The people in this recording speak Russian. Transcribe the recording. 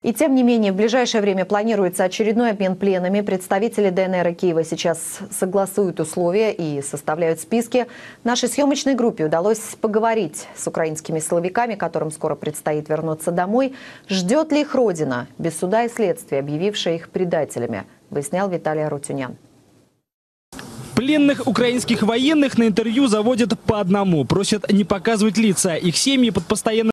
И тем не менее, в ближайшее время планируется очередной обмен пленами. Представители ДНР и Киева сейчас согласуют условия и составляют списки. Нашей съемочной группе удалось поговорить с украинскими силовиками, которым скоро предстоит вернуться домой. Ждет ли их родина, без суда и следствия, объявившая их предателями, выяснял Виталий Рутюнян. Пленных украинских военных на интервью заводят по одному. Просят не показывать лица. Их семьи под постоянным